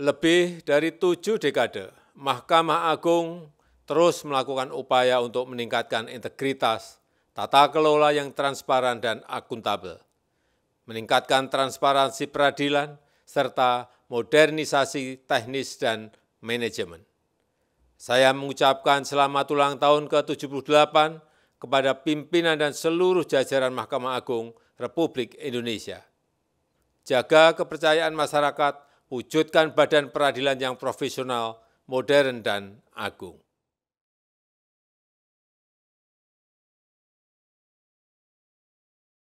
lebih dari tujuh dekade, Mahkamah Agung terus melakukan upaya untuk meningkatkan integritas, tata kelola yang transparan dan akuntabel, meningkatkan transparansi peradilan, serta modernisasi teknis dan manajemen. Saya mengucapkan selamat ulang tahun ke-78 kepada pimpinan dan seluruh jajaran Mahkamah Agung Republik Indonesia. Jaga kepercayaan masyarakat wujudkan badan peradilan yang profesional, modern, dan agung.